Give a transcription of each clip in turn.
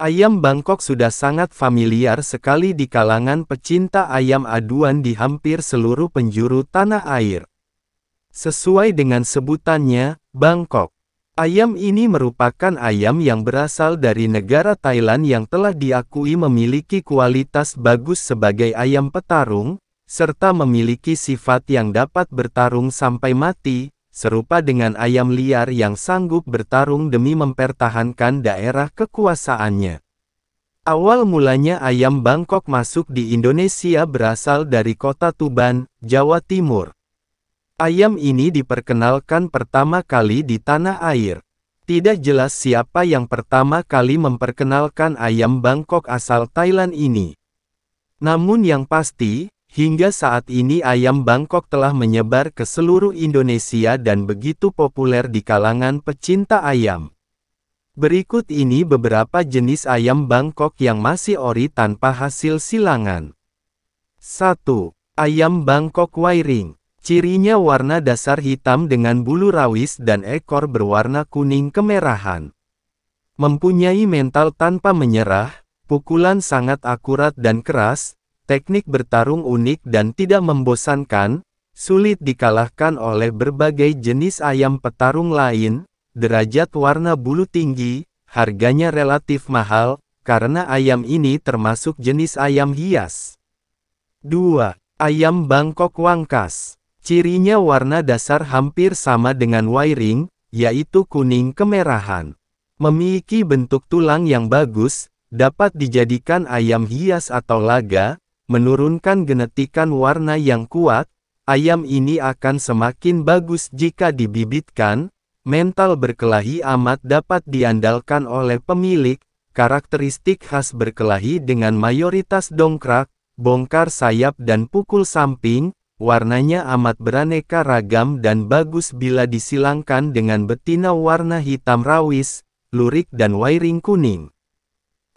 Ayam Bangkok sudah sangat familiar sekali di kalangan pecinta ayam aduan di hampir seluruh penjuru tanah air. Sesuai dengan sebutannya, Bangkok. Ayam ini merupakan ayam yang berasal dari negara Thailand yang telah diakui memiliki kualitas bagus sebagai ayam petarung, serta memiliki sifat yang dapat bertarung sampai mati, serupa dengan ayam liar yang sanggup bertarung demi mempertahankan daerah kekuasaannya. Awal mulanya ayam Bangkok masuk di Indonesia berasal dari kota Tuban, Jawa Timur. Ayam ini diperkenalkan pertama kali di tanah air. Tidak jelas siapa yang pertama kali memperkenalkan ayam Bangkok asal Thailand ini. Namun yang pasti, Hingga saat ini ayam Bangkok telah menyebar ke seluruh Indonesia dan begitu populer di kalangan pecinta ayam. Berikut ini beberapa jenis ayam Bangkok yang masih ori tanpa hasil silangan. 1. Ayam Bangkok Wiring Cirinya warna dasar hitam dengan bulu rawis dan ekor berwarna kuning kemerahan. Mempunyai mental tanpa menyerah, pukulan sangat akurat dan keras, Teknik bertarung unik dan tidak membosankan, sulit dikalahkan oleh berbagai jenis ayam petarung lain, derajat warna bulu tinggi, harganya relatif mahal, karena ayam ini termasuk jenis ayam hias. 2. Ayam Bangkok Wangkas Cirinya warna dasar hampir sama dengan wiring, yaitu kuning kemerahan. Memiliki bentuk tulang yang bagus, dapat dijadikan ayam hias atau laga, menurunkan genetikan warna yang kuat, ayam ini akan semakin bagus jika dibibitkan, mental berkelahi amat dapat diandalkan oleh pemilik, karakteristik khas berkelahi dengan mayoritas dongkrak, bongkar sayap dan pukul samping, warnanya amat beraneka ragam dan bagus bila disilangkan dengan betina warna hitam rawis, lurik dan wiring kuning.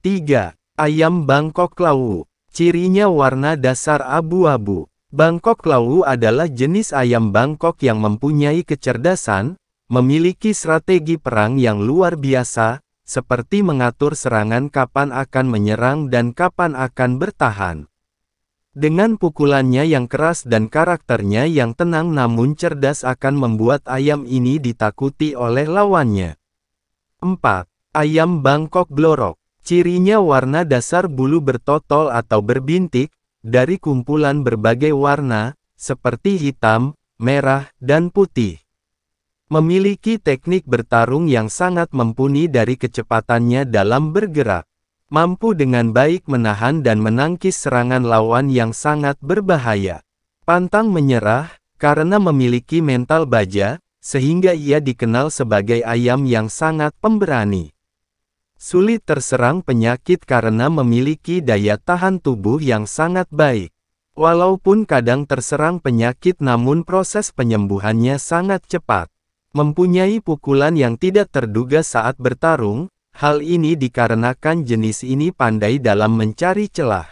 3. Ayam Bangkok Lawu Cirinya warna dasar abu-abu. Bangkok Lawu adalah jenis ayam Bangkok yang mempunyai kecerdasan, memiliki strategi perang yang luar biasa, seperti mengatur serangan kapan akan menyerang dan kapan akan bertahan. Dengan pukulannya yang keras dan karakternya yang tenang namun cerdas akan membuat ayam ini ditakuti oleh lawannya. 4. Ayam Bangkok Blorok Cirinya warna dasar bulu bertotol atau berbintik, dari kumpulan berbagai warna, seperti hitam, merah, dan putih. Memiliki teknik bertarung yang sangat mumpuni dari kecepatannya dalam bergerak. Mampu dengan baik menahan dan menangkis serangan lawan yang sangat berbahaya. Pantang menyerah, karena memiliki mental baja, sehingga ia dikenal sebagai ayam yang sangat pemberani sulit terserang penyakit karena memiliki daya tahan tubuh yang sangat baik. Walaupun kadang terserang penyakit namun proses penyembuhannya sangat cepat. Mempunyai pukulan yang tidak terduga saat bertarung, hal ini dikarenakan jenis ini pandai dalam mencari celah.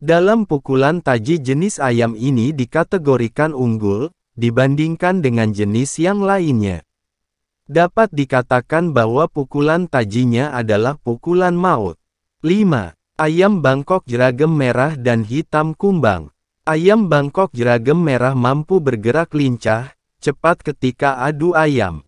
Dalam pukulan taji jenis ayam ini dikategorikan unggul, dibandingkan dengan jenis yang lainnya. Dapat dikatakan bahwa pukulan tajinya adalah pukulan maut. 5. Ayam Bangkok Jeragem Merah dan Hitam Kumbang Ayam Bangkok Jeragem Merah mampu bergerak lincah, cepat ketika adu ayam.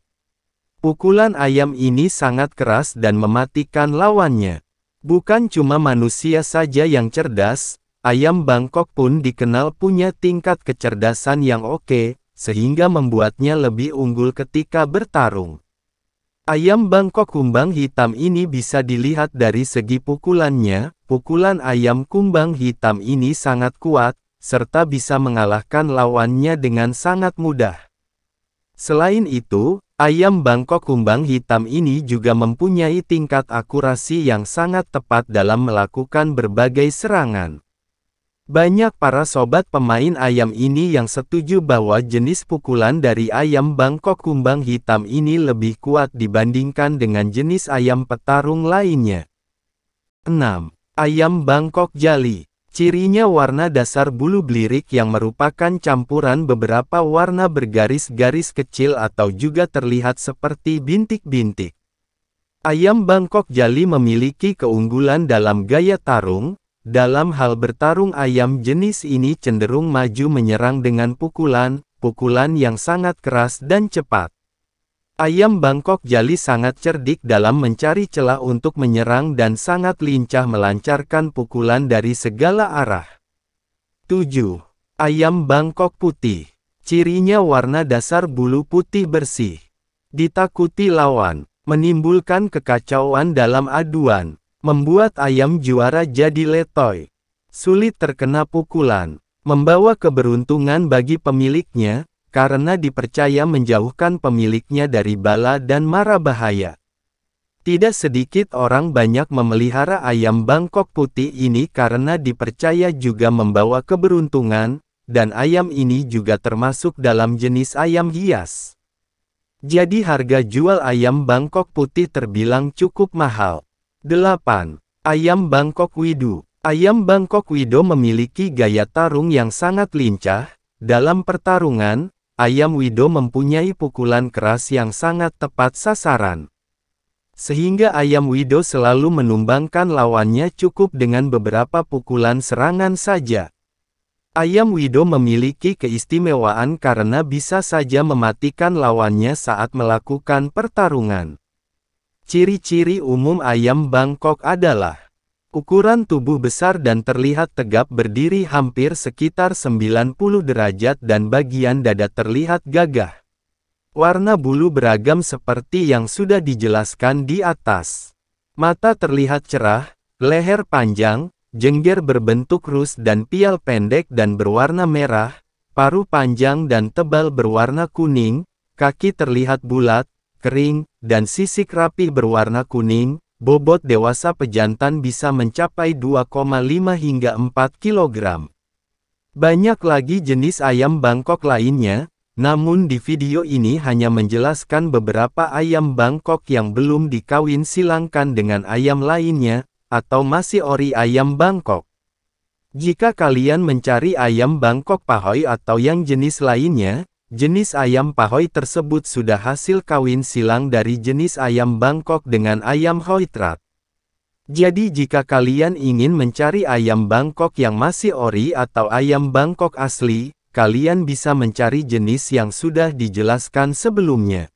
Pukulan ayam ini sangat keras dan mematikan lawannya. Bukan cuma manusia saja yang cerdas, ayam Bangkok pun dikenal punya tingkat kecerdasan yang oke, sehingga membuatnya lebih unggul ketika bertarung. Ayam Bangkok kumbang hitam ini bisa dilihat dari segi pukulannya, pukulan ayam kumbang hitam ini sangat kuat, serta bisa mengalahkan lawannya dengan sangat mudah. Selain itu, ayam Bangkok kumbang hitam ini juga mempunyai tingkat akurasi yang sangat tepat dalam melakukan berbagai serangan. Banyak para sobat pemain ayam ini yang setuju bahwa jenis pukulan dari ayam Bangkok kumbang hitam ini lebih kuat dibandingkan dengan jenis ayam petarung lainnya. 6. Ayam Bangkok Jali Cirinya warna dasar bulu belirik yang merupakan campuran beberapa warna bergaris-garis kecil atau juga terlihat seperti bintik-bintik. Ayam Bangkok Jali memiliki keunggulan dalam gaya tarung, dalam hal bertarung ayam jenis ini cenderung maju menyerang dengan pukulan, pukulan yang sangat keras dan cepat. Ayam Bangkok Jali sangat cerdik dalam mencari celah untuk menyerang dan sangat lincah melancarkan pukulan dari segala arah. 7. Ayam Bangkok Putih Cirinya warna dasar bulu putih bersih. Ditakuti lawan, menimbulkan kekacauan dalam aduan, membuat ayam juara jadi letoy. Sulit terkena pukulan, membawa keberuntungan bagi pemiliknya, karena dipercaya menjauhkan pemiliknya dari bala dan mara bahaya. Tidak sedikit orang banyak memelihara ayam Bangkok putih ini karena dipercaya juga membawa keberuntungan, dan ayam ini juga termasuk dalam jenis ayam hias. Jadi harga jual ayam Bangkok putih terbilang cukup mahal. 8. Ayam Bangkok Widu Ayam Bangkok Wido memiliki gaya tarung yang sangat lincah, dalam pertarungan, Ayam Wido mempunyai pukulan keras yang sangat tepat sasaran. Sehingga Ayam Wido selalu menumbangkan lawannya cukup dengan beberapa pukulan serangan saja. Ayam Wido memiliki keistimewaan karena bisa saja mematikan lawannya saat melakukan pertarungan. Ciri-ciri umum ayam Bangkok adalah Ukuran tubuh besar dan terlihat tegap berdiri hampir sekitar 90 derajat dan bagian dada terlihat gagah. Warna bulu beragam seperti yang sudah dijelaskan di atas. Mata terlihat cerah, leher panjang, jengger berbentuk rus dan pial pendek dan berwarna merah, paru panjang dan tebal berwarna kuning, kaki terlihat bulat, kering, dan sisik rapi berwarna kuning, bobot dewasa pejantan bisa mencapai 2,5 hingga 4 kg. Banyak lagi jenis ayam Bangkok lainnya, namun di video ini hanya menjelaskan beberapa ayam Bangkok yang belum dikawin silangkan dengan ayam lainnya, atau masih ori ayam Bangkok. Jika kalian mencari ayam Bangkok Pahoy atau yang jenis lainnya, Jenis ayam pahoy tersebut sudah hasil kawin silang dari jenis ayam Bangkok dengan ayam hoitrat. Jadi jika kalian ingin mencari ayam Bangkok yang masih ori atau ayam Bangkok asli, kalian bisa mencari jenis yang sudah dijelaskan sebelumnya.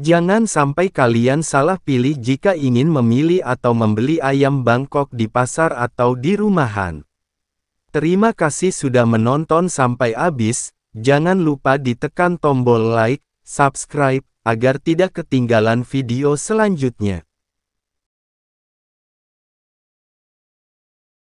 Jangan sampai kalian salah pilih jika ingin memilih atau membeli ayam Bangkok di pasar atau di rumahan. Terima kasih sudah menonton sampai habis. Jangan lupa ditekan tombol like, subscribe, agar tidak ketinggalan video selanjutnya.